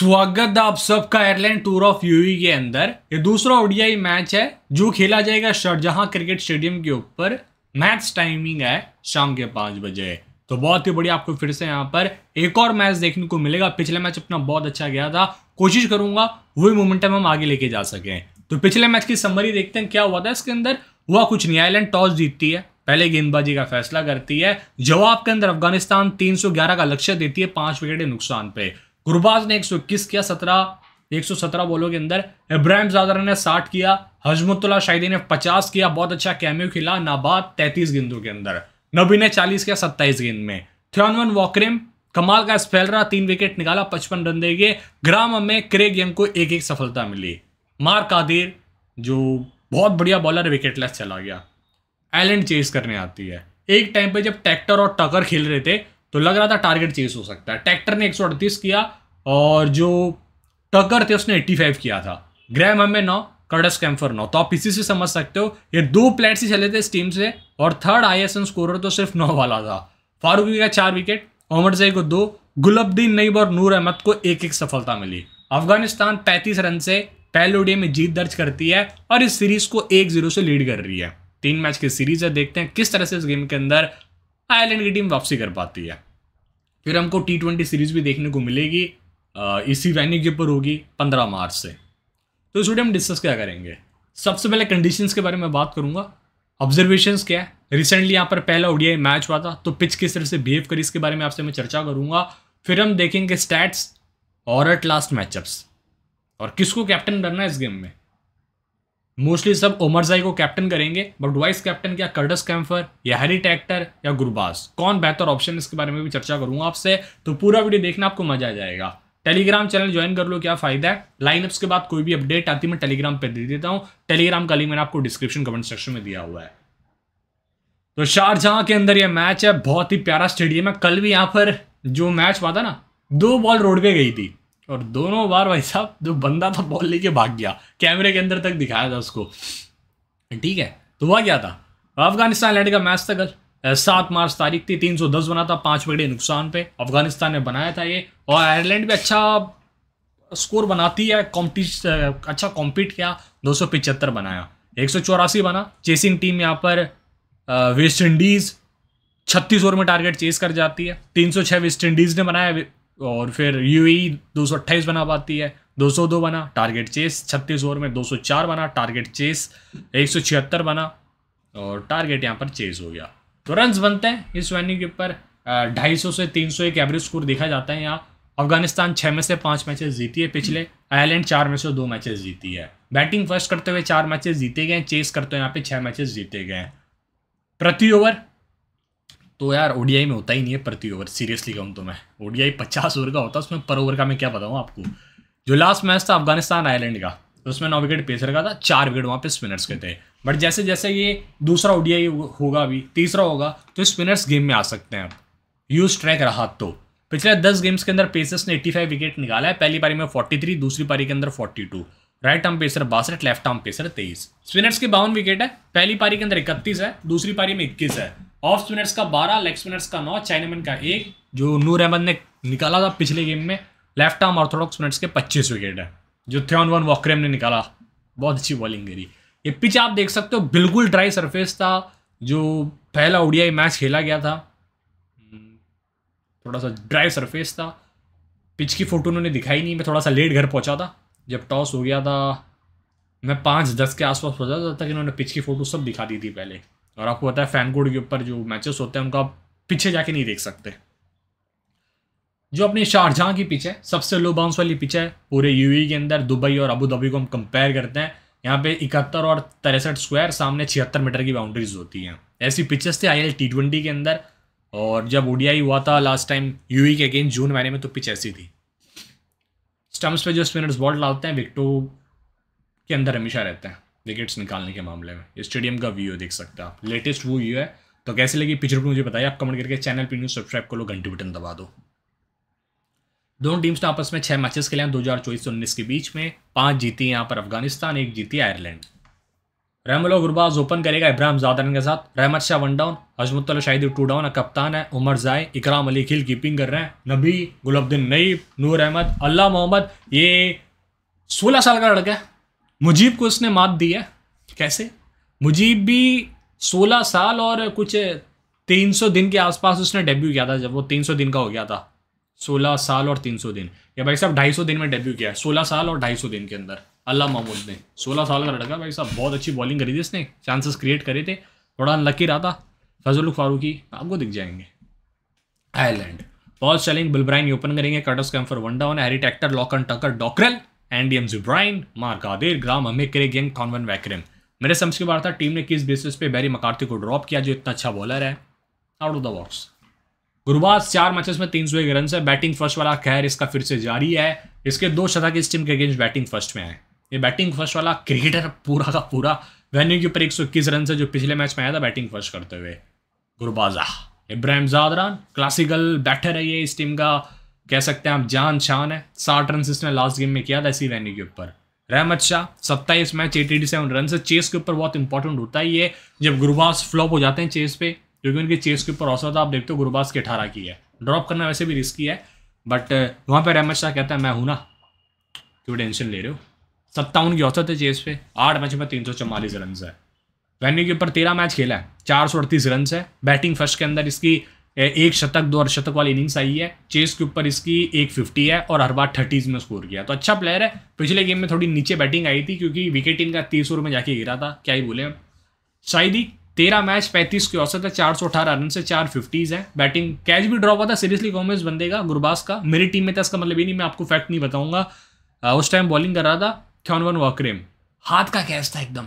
स्वागत है आप सबका एयरलाइन टूर ऑफ यूई के अंदर ये दूसरा ओडीआई मैच है जो खेला जाएगा शरजहां क्रिकेट स्टेडियम के ऊपर मैच टाइमिंग है शाम के पांच बजे तो बहुत ही बढ़िया आपको फिर से यहाँ पर एक और मैच देखने को मिलेगा पिछला मैच अपना बहुत अच्छा गया था कोशिश करूंगा वही मोमेंटम हम आगे लेके जा सके तो पिछले मैच की समरी देखते हैं क्या हुआ था इसके अंदर हुआ कुछ नहीं आयरलैंड टॉस जीतती है पहले गेंदबाजी का फैसला करती है जवाब के अंदर अफगानिस्तान 311 का लक्ष्य देती है पांच विकेट नुकसान पे गुरबाज ने एक सौ इक्कीस किया सत्रह एक सौ सत्रह के अंदर इब्राहिम जादरा ने साठ किया हजमतुल्ला शाहिदी ने पचास किया बहुत अच्छा कैम्यू खिला नाबाद तैतीस गेंदों के अंदर नबी ने चालीस किया 27 गेंद में थियनवन वॉक्रेम कमाल का स्पेल रहा तीन विकेट निकाला पचपन रन देगी ग्राम में क्रेग यंग को एक एक सफलता मिली मार कादिर जो बहुत बढ़िया बॉलर विकेटलेस चला गया एलेंड चेस करने आती है एक टाइम पे जब ट्रैक्टर और टकर खेल रहे थे तो लग रहा था टारगेट चेस हो सकता है ट्रैक्टर ने एक किया और जो टकर थे उसने 85 किया था ग्रैम हमें नौ कर्डस कैम्फर नौ तो आप इसी से समझ सकते हो ये दो प्लेयर्स ही चले थे इस टीम से और थर्ड आई एस स्कोरर तो सिर्फ नौ वाला था फारूक का चार विकेट ओमर जई को दो गुलबदीन नईब और नूर अहमद को एक एक सफलता मिली अफगानिस्तान 35 रन से पहले ओडी में जीत दर्ज करती है और इस सीरीज को एक जीरो से लीड कर रही है तीन मैच की सीरीज है देखते हैं किस तरह से इस गेम के अंदर आयरलैंड की टीम वापसी कर पाती है फिर हमको टी ट्वेंटी सीरीज भी देखने को मिलेगी इसी वेन्यू के ऊपर होगी पंद्रह मार्च से तो इस वीडियो हम डिस्कस क्या करेंगे सबसे पहले कंडीशंस के बारे में बात करूँगा ऑब्जर्वेशंस क्या है रिसेंटली यहाँ पर पहला ओडीआई मैच हुआ था तो पिच किस तरह से बिहेव करी इसके बारे में आपसे मैं चर्चा करूँगा फिर हम देखेंगे स्टैट्स और एट लास्ट मैचअप्स और किसको कैप्टन करना है इस गेम में मोस्टली सब ओमरजाई को कैप्टन करेंगे बट वाइस कैप्टन क्या कर्डस कैम्फर या हैरी टैक्टर या गुरबाज कौन बेहतर ऑप्शन इसके बारे में भी चर्चा करूंगा आपसे तो पूरा वीडियो देखना आपको मजा आ जाएगा टेलीग्राम चैनल ज्वाइन कर लो क्या फायदा है लाइनअप्स के बाद कोई भी अपडेट आती मैं टेलीग्राम पर दे देता हूँ टेलीग्राम का लिंक मैंने आपको डिस्क्रिप्शन कमेंट सेक्शन में दिया हुआ है तो शारजहां के अंदर यह मैच है बहुत ही प्यारा स्टेडियम है कल भी यहाँ पर जो मैच हुआ था ना दो बॉल रोड पे गई थी और दोनों बार भाई साहब जो बंदा था बॉल लेके भाग गया कैमरे के अंदर तक दिखाया था उसको ठीक है तो वह क्या था अफगानिस्तान लैंड का मैच था कल सात मार्च तारीख थी दस बना था पाँच विकेट नुकसान पे अफगानिस्तान ने बनाया था ये और आयरलैंड भी अच्छा स्कोर बनाती है कॉम्पिटिश अच्छा कॉम्पीट किया दो बनाया एक बना चेसिंग टीम यहाँ पर वेस्ट इंडीज़ छत्तीस ओवर में टारगेट चेस कर जाती है 306 वेस्ट इंडीज़ ने बनाया और फिर यू सौ अट्ठाईस बना पाती है 202 बना टारगेट चेस छत्तीस ओवर में 204 बना टारगेट चेस छिहत्तर बना और टारगेट यहाँ पर चेस हो गया तो रन बनते हैं इस वेन्यू के ऊपर ढाई सौ से तीन सौ एक एवरेज स्कोर देखा जाता है यहाँ अफगानिस्तान छः में से पाँच मैचेस जीती है पिछले आयरलैंड चार में से दो मैचेस जीती है बैटिंग फर्स्ट करते हुए चार मैचेस जीते गए हैं चेस करते हुए यहाँ पे छः मैचेस जीते गए हैं प्रति ओवर तो यार ओडीआई में होता ही नहीं है प्रति ओवर सीरियसली कहूँ तो मैं ओडीआई पचास ओवर का होता है उसमें पर ओवर का मैं क्या बताऊँ आपको जो लास्ट मैच था अफगानिस्तान आयरलैंड का उसमें नौ विकेट पेसर का था चार विकेट वहाँ पे स्पिनर्स के थे बट जैसे जैसे ये दूसरा ओडीआई होगा अभी तीसरा होगा तो स्पिनर्स गेम में आ सकते हैं आप यूज ट्रैक रहा तो पिछले दस गेम्स के अंदर पेसर्स ने 85 विकेट निकाला है पहली पारी में 43 दूसरी पारी के अंदर 42 राइट आर्म पेसर बासठ लेफ्ट आर्म पेसर तेईस स्पिनर्स के बावन विकेट है पहली पारी के अंदर इकतीस है दूसरी पारी में इक्कीस है ऑफ स्पिनर्स का बारह लेग स्पिनर्स का नौ चाइनामैन का एक जो नूर अहमद ने निकाला था पिछले गेम में लेफ्ट आर्म ऑर्थोडॉक्स स्पिनर्स के पच्चीस विकेट है जो थे वन वॉकरेम ने निकाला बहुत अच्छी बॉलिंग करी ये पिच आप देख सकते हो बिल्कुल ड्राई सरफेस था जो पहला ओडीआई मैच खेला गया था थोड़ा सा ड्राई सरफेस था पिच की फ़ोटो उन्होंने दिखाई नहीं मैं थोड़ा सा लेट घर पहुंचा था जब टॉस हो गया था मैं पाँच दस के आसपास पहुंचा था तक इन्होंने पिच की फ़ोटो सब दिखा दी थी पहले और आपको पता है फैन कोड के ऊपर जो मैचेस होते हैं उनका आप पीछे जाके नहीं देख सकते जो अपने शाहजहाँ की पिच है सबसे लो बाउंस वाली पिच है पूरे यू e के अंदर दुबई और अबू धाबी को हम कंपेयर करते हैं यहाँ पे इकहत्तर और तिरसठ स्क्वायर सामने छिहत्तर मीटर की बाउंड्रीज होती हैं ऐसी पिचेस थे आई एल टी ट्वेंटी के अंदर और जब ओडीआई हुआ था last time U K again जून महीने में तो पिच ऐसी थी स्टम्प्स पे जो स्पिनर्स बॉल डालते हैं विकटो के अंदर हमेशा रहते हैं विकेट्स निकालने के मामले में स्टेडियम का व्यू देख सकते हैं आप लेटेस्ट वो व्यू है तो कैसे लगी पिछड़ों मुझे बताइए आप कमेंट करके चैनल पर न्यूज सब्सक्राइब कर लो घंटी बटन दबा दो दोनों टीम्स ने आपस में छह मैचेस खेले हैं दो हज़ार चौबीस उन्नीस के बीच में पांच जीती यहाँ पर अफगानिस्तान एक जीती आयरलैंड रहमलो गुरबाज ओपन करेगा इब्राहिम जादरन के साथ Rahmat Shah one down Azmatullah Shahidi two down कप्तान है उमर जाय इकराम अली खिल कीपिंग कर रहे हैं नबी गुलाब्दीन नईब नूर अहमद अल्लाह मोहम्मद ये सोलह साल का लड़का है मुजीब को उसने मात दी है कैसे मुजीब भी सोलह साल और कुछ तीन सौ दिन के आसपास उसने डेब्यू किया था जब वो तीन सौ दिन का हो गया था सोलह साल और तीन सौ दिन या भाई साहब ढाई सौ दिन में डेब्यू किया है सोलह साल और ढाई सौ दिन के अंदर अल्लाह महमूद ने सोलह साल का लड़का भाई साहब बहुत अच्छी बॉलिंग करी थी इसने चांसेस क्रिएट करे थे थोड़ा अनलक्की रहा था फजल फारूकी आपको दिख जाएंगे Ireland Paul Stirling Balbirnie open करेंगे Curtis Campher one down Harry Tector Lorcan Tucker Dockrell Andy McBrine Mark Adair Graham हमे करे गेंग थॉनवन वैक्रम मेरे समझ के बाहर था टीम ने किस बेसिस पे बैरी मकार्ती को ड्रॉप किया जो इतना अच्छा बॉलर है out of the box Gurbaz चार मैचेस में तीन सौ एक रन है बैटिंग फर्स्ट वाला खैर इसका फिर से जारी है इसके दो शतक इस टीम के अगेंस्ट बैटिंग फर्स्ट में है ये बैटिंग फर्स्ट वाला क्रिकेटर पूरा का पूरा वेन्यू के ऊपर एक सौ इक्कीस रन है जो पिछले मैच में आया था बैटिंग फर्स्ट करते हुए गुरबाजा इब्राहिम जादरान क्लासिकल बैटर है ये इस टीम का कह सकते हैं आप जान शान है साठ रन इसने लास्ट गेम में किया था इसी वेन्यू के ऊपर रहमत शाह सत्ताईस मैच एटी सेवन रन से चेस के ऊपर बहुत इंपॉर्टेंट होता है ये जब गुरुबाज फ्लॉप हो जाते हैं चेस पे क्योंकि उनके चेस के ऊपर औसत आप देखते हो गुरबाज के अठारह की है ड्रॉप करना वैसे भी रिस्की है बट uh, वहाँ पर अहमद शाह कहता है मैं हूँ ना क्यों टेंशन ले रहे हो सत्तावन की औसत है चेस पे आठ मैच में तीन सौ चौवालीस रन है वेन्यू के ऊपर तेरह मैच खेला है चार सौ अड़तीस रन है बैटिंग फर्स्ट के अंदर इसकी एक शतक दो शतक वाली इनिंग्स आई है चेस के ऊपर इसकी एक फिफ्टी है और हर बार थर्टीज में स्कोर किया तो अच्छा प्लेयर है पिछले गेम में थोड़ी नीचे बैटिंग आई थी क्योंकि विकेट इनका तीस ओवर में जाके गिरा था क्या ही बोले हम शायद ही तेरह मैच पैंतीस की औसत है चार सौ अठारह रन से चार फिफ्टीज है बैटिंग कैच भी ड्रॉप हुआ था सीरियसली गोमेज बंदेगा गुरबास का मेरी टीम में था इसका मतलब ये नहीं मैं आपको फैक्ट नहीं बताऊंगा उस टाइम बॉलिंग कर रहा था थ्योन वन वॉकरेम हाथ का कैच था एकदम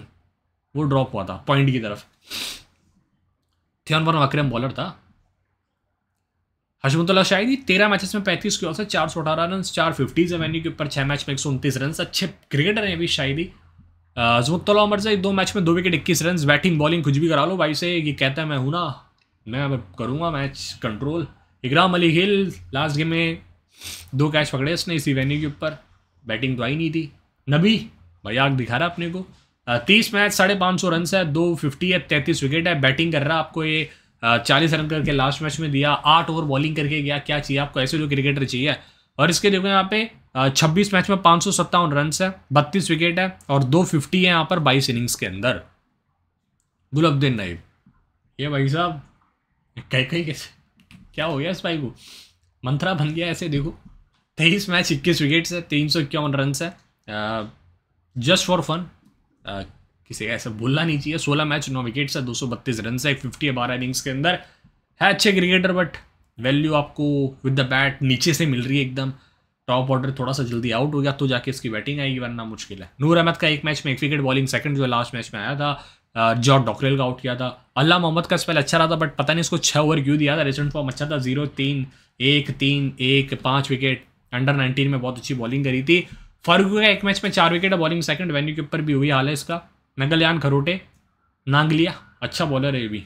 वो ड्रॉप हुआ था पॉइंट की तरफ थियन वन वक्रेम बॉलर था हशमतुल्ला शाहिदी तेरह मैचेस में पैंतीस की औसत चार सौ अठारह रन चार फिफ्टीज है मैन्यू के ऊपर छह मैच में एक सौ उनतीस रन अच्छे क्रिकेटर हैं अभी शाहिदी अजमुतला उमर से दो मैच में दो विकेट इक्कीस रन बैटिंग बॉलिंग कुछ भी करा लो भाई से ये कहता है मैं हूँ ना मैं करूँगा मैच कंट्रोल इकराम अली हिल लास्ट गेम में दो कैच पकड़े उसने इसी वेन्यू के ऊपर बैटिंग तो आई नहीं थी नबी भाई आग दिखा रहा अपने को तीस मैच साढ़े पाँच सौ रन है दो फिफ्टी है तैंतीस विकेट है बैटिंग कर रहा आपको ये चालीस रन करके लास्ट मैच में दिया आठ ओवर बॉलिंग करके गया क्या चाहिए आपको ऐसे जो क्रिकेटर चाहिए और इसके देखो यहाँ पे छब्बीस मैच में पाँच रन है बत्तीस विकेट है और दो फिफ्टी है यहाँ पर बाईस इनिंग्स के अंदर गुलाबद्दीन नाइब ये भाई साहब कई कई कैसे क्या हो गया इस भाई को मंथरा बन गया ऐसे देखो तेईस मैच इक्कीस विकेट्स है तीन सौ इक्यावन रन है जस्ट फॉर फन किसी ऐसा बोलना नहीं चाहिए सोलह मैच नौ विकेट्स है दो सौ बत्तीस रन है एक फिफ्टी है बारह इनिंग्स के अंदर है अच्छे क्रिकेटर बट वैल्यू आपको विद द बैट नीचे से मिल रही है एकदम टॉप ऑर्डर थोड़ा सा जल्दी आउट हो गया तो जाके इसकी बैटिंग आएगी वरना मुश्किल है नूर अहमद का एक मैच में एक विकेट बॉलिंग सेकंड जो है लास्ट मैच में आया था जॉर्ज डॉकरेल का आउट किया था अल्लाह मोहम्मद का स्पेल अच्छा रहा था बट पता नहीं इसको छः ओवर क्यों दिया था रिसेंट फॉर्म अच्छा था जीरो तीन एक तीन एक पाँच विकेट अंडर नाइनटीन में बहुत अच्छी बॉलिंग करी थी फर्गू का एक मैच में चार विकेट है बॉलिंग सेकंड वेन्यू के ऊपर भी हुई हाल है इसका नगलयान खरोटे नांगलिया अच्छा बॉलर है ये भी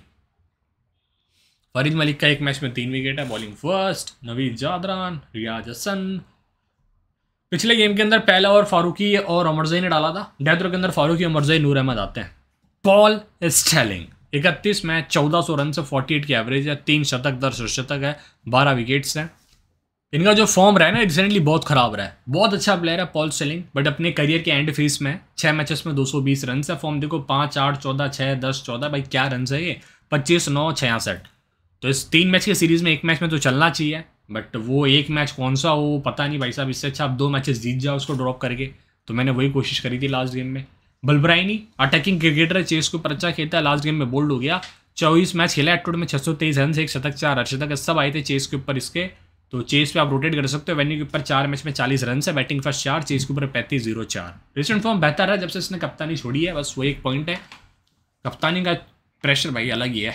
फरीद मलिक का एक मैच में तीन विकेट है बॉलिंग फर्स्ट नवीद जादरान रियाज हसन पिछले गेम के अंदर पहला और फारूकी और अमरजई ने डाला था डेथरो के अंदर फारूकी अमरजई नूर अहमद आते हैं पॉल स्टेलिंग इकतीस मैच चौदह सौ रन से फोर्टी एट की एवरेज है तीन शतक दस शतक है बारह विकेट्स हैं इनका जो फॉर्म रहा है ना रिसेंटली बहुत खराब रहा है बहुत अच्छा प्लेयर है पॉल स्टेलिंग बट अपने करियर के एंड फेस में छः मैचेस में 220 रन है फॉर्म देखो पाँच आठ चौदह छः दस चौदह भाई क्या रन है ये पच्चीस नौ छियासठ तो इस तीन मैच के सीरीज में एक मैच में तो चलना चाहिए बट वो एक मैच कौन सा हो पता नहीं भाई साहब इससे अच्छा आप दो मैचेस जीत जाओ उसको ड्रॉप करके तो मैंने वही कोशिश करी थी लास्ट गेम में बलब्राइनी अटैकिंग क्रिकेटर है चेस के ऊपर अच्छा खेलता है लास्ट गेम में बोल्ड हो गया चौबीस मैच खेला है में छः सौ तेईस रन से एक शतक चार अर्शतक सब आए थे चेस के ऊपर इसके तो चेस पे आप रोटेट कर सकते हो वेन्यू के ऊपर चार मैच में चालीस रन है बैटिंग फर्स्ट चार चेस के ऊपर पैंतीस जीरो चार रिसेंट फॉर्म बेहतर है जब से इसने कप्तानी छोड़ी है बस वो एक पॉइंट है कप्तानी का प्रेशर भाई अलग ही है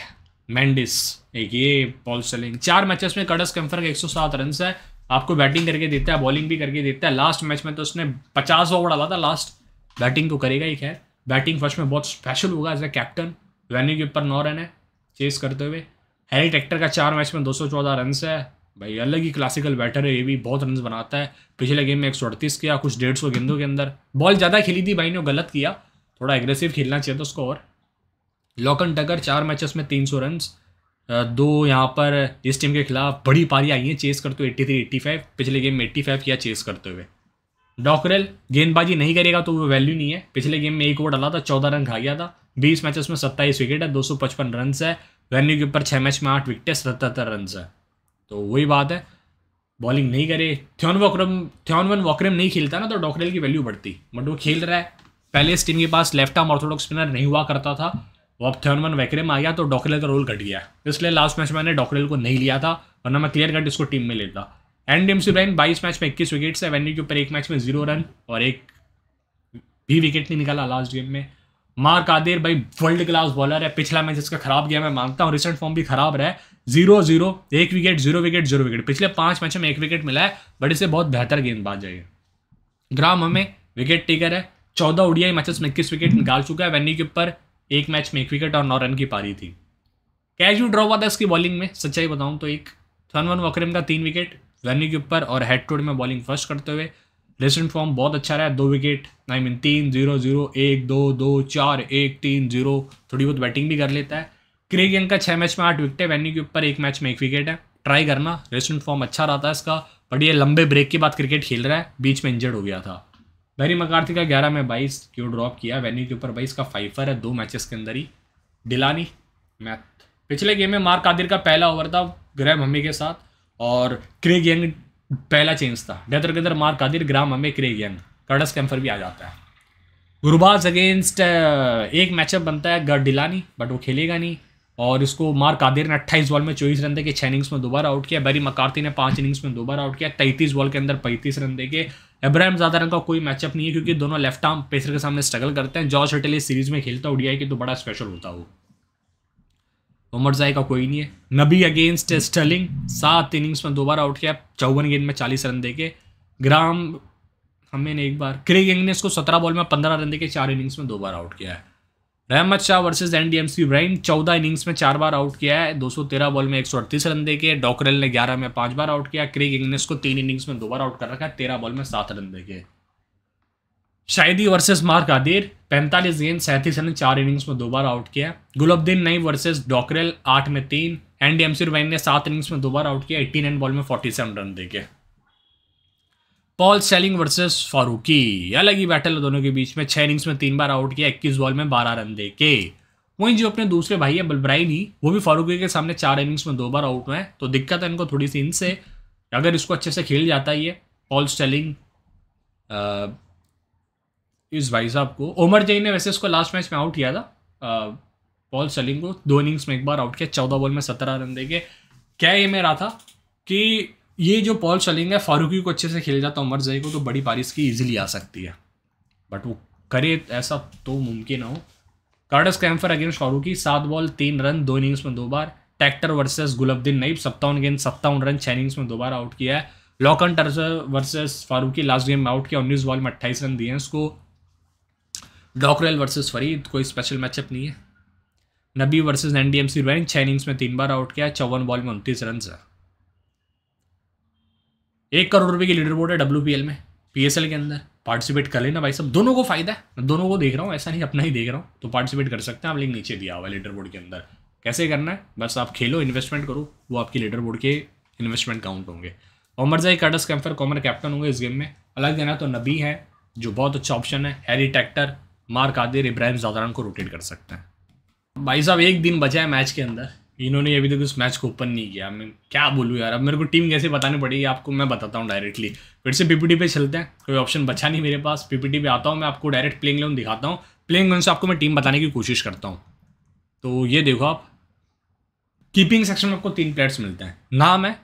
मैंडिस एक ये पॉल स्टेलिंग चार मैचेस में कडस कैम्फर एक सौ सात रन है आपको बैटिंग करके देता है बॉलिंग भी करके देता है लास्ट मैच में तो उसने पचास ओवर डाला था लास्ट बैटिंग तो करेगा ही खैर बैटिंग फर्स्ट में बहुत स्पेशल होगा एज ए कैप्टन वेन्यू के ऊपर नौ रन है चेस करते हुए हैरी ट्रैक्टर का चार मैच में दो सौ चौदह रन है भाई अलग ही क्लासिकल बैटर है ये भी बहुत रन बनाता है पिछले गेम में एक सौ अड़तीस किया कुछ डेढ़ सौ गेंदों के अंदर बॉल ज़्यादा खेली थी भाई ने गलत किया थोड़ा एग्रेसिव खेलना चाहिए था उसको और लॉकन टकर चार मैचेस में तीन सौ रन दो यहाँ पर इस टीम के खिलाफ बड़ी पारी आई है चेस करते हुए एट्टी थ्री एट्टी फाइव पिछले गेम में एट्टी फाइव किया चेस करते हुए डॉकरेल गेंदबाजी नहीं करेगा तो वो वैल्यू नहीं है पिछले गेम में एक ओवर डाला था चौदह रन खा गया था बीस मैचेस में सत्ताईस विकेट है दो सौ पचपन रन है वेन्यू के ऊपर छः मैच में आठ विकेट है सतहत्तर रन है तो वही बात है बॉलिंग नहीं करे थ्योन वॉक्रम थ्योन वन वॉक्रम नहीं खेलता ना तो डॉकरेल की वैल्यू बढ़ती बट वो खेल रहा है पहले इस टीम के पास लेफ्ट आर्म ऑर्थोडॉक्स स्पिनर नहीं हुआ करता था तो अब वन वैक्रेम आ गया तो डॉकरेल का रोल कट गया इसलिए लास्ट मैच मैंने डॉकरेल को नहीं लिया था वरना मैं क्लियर कट इसको टीम में लेता एंड एम सी बाईस मैच में इक्कीस विकेट है वेन्यू के ऊपर एक मैच में जीरो रन और एक भी विकेट नहीं निकाला लास्ट गेम में मार्क आदिर भाई वर्ल्ड क्लास बॉलर है पिछला मैच इसका खराब गया मैं मानता हूँ रिसेंट फॉर्म भी खराब रहा है जीरो जीरो एक wicket zero wicket zero wicket पिछले पांच मैचों में एक विकेट मिला है बट इसे बहुत बेहतर गेंदबाज है ग्राम हमें विकेट टेकर है चौदह ओडीआई मैचेस में इक्कीस विकेट निकाल चुका है वेन्यू के ऊपर एक मैच में एक विकेट और नौ रन की पारी थी कैच भी ड्रॉ हुआ था इसकी बॉलिंग में सच्चाई बताऊँ तो एक थनवन वक्रम का तीन विकेट वेन्यू के ऊपर और हेड टोड में बॉलिंग फर्स्ट करते हुए रिसेंट फॉर्म बहुत अच्छा रहा है दो विकेट आई मीन तीन जीरो जीरो एक दो दो चार एक तीन जीरो थोड़ी बहुत बैटिंग भी कर लेता है क्रेग यंग का छः मैच में आठ विकेट है वेन्यू के ऊपर एक मैच में एक विकेट है ट्राई करना रिसेंट फॉर्म अच्छा रहा था इसका बट ये लंबे ब्रेक के बाद क्रिकेट खेल रहा है बीच में इंजर्ड हो गया था बैरी मकार्थी का ग्यारह में बाईस क्यों ड्रॉप किया वेन्यू के ऊपर बाईस का फाइफर है दो मैचेस के अंदर ही डिलानी मैथ पिछले गेम में मार्क आदिर का पहला ओवर था ग्रह हमी के साथ और क्रेग यंग पहला चेंज था डेदर गेदर मार्क आदिर ग्राम मम्मी क्रेग यंग कर्डस कैम्फर भी आ जाता है गुरुबाज अगेंस्ट एक मैचअप बनता है गढ़ डिलानी बट वो खेलेगा नहीं और इसको मार्क आदिर ने अट्ठाईस बॉल में चौबीस रन दे के छः इनिंग्स में दोबारा आउट किया बैरी मकार्थी ने पाँच इनिंग्स में दोबारा आउट किया तैंतीस बॉल के अंदर पैंतीस रन दे के अब्राहम ज़्यादा का कोई मैचअप नहीं है क्योंकि दोनों लेफ्ट आर्म पेसर के सामने स्ट्रगल करते हैं जॉर्ज हटेल इस सीरीज में खेलता ओडीआई के तो बड़ा स्पेशल होता वो उमर जाई का कोई नहीं है नबी अगेंस्ट स्टर्लिंग सात इनिंग्स में दोबारा आउट किया चौवन गेंद में चालीस रन देके ग्राम हमें ने एक बार क्रेग यंग ने इसको सत्रह बॉल में पंद्रह रन देके चार इनिंग्स में दो बार आउट किया है Rahmat Shah versus Andy Balbirnie चौदह इनिंग्स में चार बार आउट किया है 213 बॉल में एक रन दे के डॉकरल ने 11 में पांच बार आउट किया क्रिक इंग्लिस को तीन इनिंग्स में दो बार आउट कर रखा है तेरह बॉल में सात रन दे के शाहिदी वर्सेज मार्क आदिर पैंतालीस गेंद सैंतीस रन चार इनिंग्स में दो बार आउट किया गुलाबद्दीन नई वर्सेज डॉकरल आठ में तीन एन डी ने सात इनिंग्स में दो बार आउट किया एट्टी नाइन बॉल में फोर्टी सेवन रन दे के पॉल सेलिंग वर्सेस फारूकी अलग ही बैटल है दोनों के बीच में छह इनिंग्स में तीन बार आउट किया इक्कीस बॉल में बारह रन दे के वहीं जो अपने दूसरे भाई है बलब्राइन ही वो भी फारूकी के सामने चार इनिंग्स में दो बार आउट हुए हैं तो दिक्कत है इनको थोड़ी सी इनसे अगर इसको अच्छे से खेल जाता ही है पॉल स्टेलिंग इस भाई साहब को ओमर जई ने वैसे इसको लास्ट मैच में आउट किया था पॉल स्टेलिंग को दो इनिंग्स में एक बार आउट किया चौदह बॉल में सत्रह रन दे के क्या ये मेरा था कि ये जो पॉल चलेंगे फारूकी को अच्छे से खेल जाता उमर जई को तो बड़ी बारिश की ईजिली आ सकती है बट वो करे ऐसा तो मुमकिन हो कार्डस कैम्फर अगेंस्ट फारूकी सात बॉल तीन रन दो इनिंग्स में दो बार टैक्टर वर्सेस गुलबद्दीन नईब सत्तावन गेंद सत्तावन रन छः इनिंग्स में दो बार आउट किया है लॉकन टर्स वर्सेस फारूकी लास्ट गेम में आउट किया उन्नीस बॉल में अट्ठाईस रन दिए हैं उसको डॉकरेल वर्सेस फरीद कोई स्पेशल मैचअप नहीं है नबी वर्सेस एन डी एम सी रैंक छः इनिंग्स में तीन बार आउट किया चौवन बॉल में उनतीस रन है एक करोड़ रुपए की लीडर बोर्ड है डब्ल्यू में पी के अंदर पार्टिसिपेट कर लेना भाई सब दोनों को फायदा है मैं दोनों को देख रहा हूँ ऐसा नहीं अपना ही देख रहा हूँ तो पार्टिसिपेट कर सकते हैं आप लिंक नीचे दिया हुआ है लीडर बोर्ड के अंदर कैसे करना है बस आप खेलो इन्वेस्टमेंट करो वो आपकी लीडर बोर्ड के इन्वेस्टमेंट काउंट होंगे Omarzai Curtis Campher common captain होंगे इस गेम में अलग देना तो नबी है जो बहुत अच्छा ऑप्शन है हैरी टैक्टर मार्क आदिर इब्राहिम जादारान को रोटेट कर सकते हैं भाई साहब एक दिन बचा है मैच के अंदर इन्होंने अभी तक उस मैच को ओपन नहीं किया मैं क्या बोलूँ यार अब मेरे को टीम कैसे बतानी पड़ेगी आपको मैं बताता हूँ डायरेक्टली फिर से पीपीटी पे चलते हैं कोई ऑप्शन बचा नहीं मेरे पास पीपीटी पे आता हूँ मैं आपको डायरेक्ट प्लेइंग लेन दिखाता हूँ प्लेइंग लेन से आपको मैं टीम बताने की कोशिश करता हूँ तो ये देखो आप कीपिंग सेक्शन में आपको तीन प्लेयर्स मिलते हैं नाम है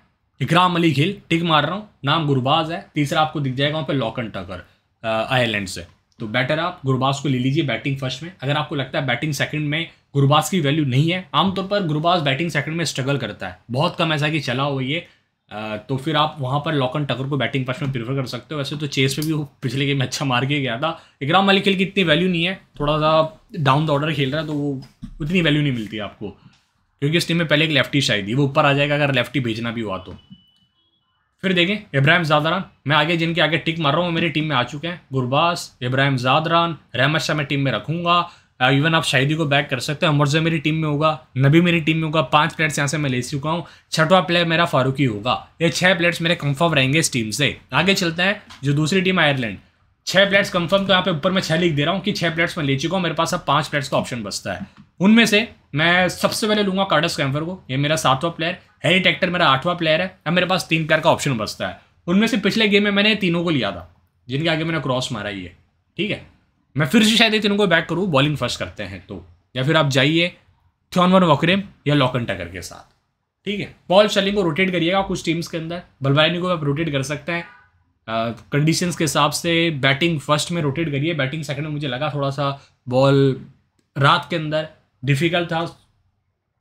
इकराम अली खिल टिक मार रहा हूँ नाम गुरबाज है तीसरा आपको दिख जाएगा वहाँ पर लॉकन टकर आयरलैंड से तो बैटर आप गुरबाज को ले लीजिए बैटिंग फर्स्ट में अगर आपको लगता है बैटिंग सेकंड में गुरुबाज की वैल्यू नहीं है आमतौर पर गुरुबाज बैटिंग सेकंड में स्ट्रगल करता है बहुत कम ऐसा कि चला हुआ ये तो फिर आप वहाँ पर लॉकन टकर को बैटिंग फर्स्ट में प्रीफर कर सकते हो वैसे तो चेस पे भी वो पिछले गेम में अच्छा मार के गया था इकराम मलिक खेल की इतनी वैल्यू नहीं है थोड़ा सा डाउन द ऑर्डर खेल रहा है तो वो उतनी वैल्यू नहीं मिलती आपको क्योंकि इस टीम में पहले एक लेफ्टी शायद थी वो ऊपर आ जाएगा अगर लेफ्टी भेजना भी हुआ तो फिर देखें इब्राहिम जादरान मैं आगे जिनके आगे टिक मार रहा हूँ मेरी टीम में आ चुके हैं गुरबास इब्राहिम जादरान रहमत शाह मैं टीम में रखूँगा इवन uh, आप शाहिदी को बैक कर सकते हो अमरजा मेरी टीम में होगा नबी मेरी टीम में होगा पांच प्लेयर्स यहाँ से मैं ले चुका हूँ छठवा प्लेयर मेरा फारूकी होगा ये छह प्लेयर्स मेरे कंफर्म रहेंगे इस टीम से आगे चलते हैं जो दूसरी टीम आयरलैंड छह प्लेयर्स कंफर्म तो यहाँ पे ऊपर मैं छह लिख दे रहा हूँ कि छः प्लेयर्स मैं ले चुका हूँ मेरे पास अब पांच प्लेयर्स का ऑप्शन बचता है उनमें से मैं सबसे पहले लूंगा कार्डस कैम्फर को ये मेरा सातवां प्लेयर हैरी टेक्टर मेरा आठवां प्लेयर है अब मेरे पास तीन प्लेयर का ऑप्शन बचता है उनमें से पिछले गेम में मैंने तीनों को लिया था जिनके आगे मैंने क्रॉस मारा ही है ठीक है मैं फिर से शायद तीनों को बैक करूँ बॉलिंग फर्स्ट करते हैं तो या फिर आप जाइए थ्योनवर वॉकरे या लॉकन टकर के साथ ठीक है पॉल शलिंग को रोटेट करिएगा कुछ टीम्स के अंदर बलवाइनी को आप रोटेट कर सकते हैं कंडीशंस के हिसाब से बैटिंग फर्स्ट में रोटेट करिए बैटिंग सेकंड में मुझे लगा थोड़ा सा बॉल रात के अंदर डिफ़िकल्ट था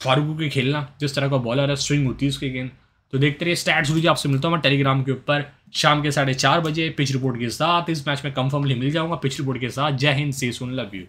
फारूक के खेलना जिस तरह का बॉलर है स्विंग होती है उसकी गेंद तो देखते रहिए स्टैट्स गुरु आपसे मिलता हूँ मैं टेलीग्राम के ऊपर शाम के साढ़े चार बजे पिच रिपोर्ट के साथ इस मैच में कंफर्मली मिल जाऊंगा पिच रिपोर्ट के साथ जय हिंद सी सुन लव यू